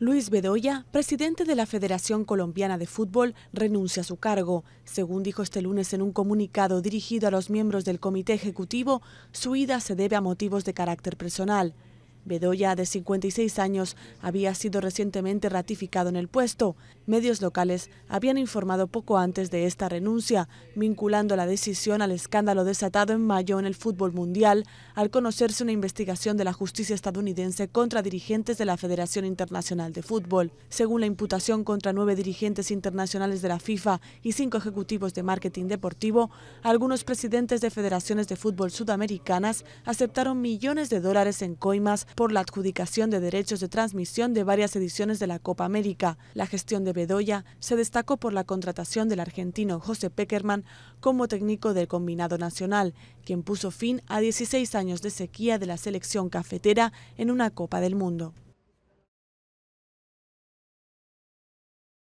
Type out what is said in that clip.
Luis Bedoya, presidente de la Federación Colombiana de Fútbol, renuncia a su cargo. Según dijo este lunes en un comunicado dirigido a los miembros del comité ejecutivo, su ida se debe a motivos de carácter personal. Bedoya, de 56 años, había sido recientemente ratificado en el puesto. Medios locales habían informado poco antes de esta renuncia, vinculando la decisión al escándalo desatado en mayo en el fútbol mundial, al conocerse una investigación de la justicia estadounidense contra dirigentes de la Federación Internacional de Fútbol. Según la imputación contra nueve dirigentes internacionales de la FIFA y cinco ejecutivos de marketing deportivo, algunos presidentes de federaciones de fútbol sudamericanas aceptaron millones de dólares en coimas por la adjudicación de derechos de transmisión de varias ediciones de la Copa América. La gestión de Bedoya se destacó por la contratación del argentino José Peckerman como técnico del combinado nacional, quien puso fin a 16 años de sequía de la selección cafetera en una Copa del Mundo.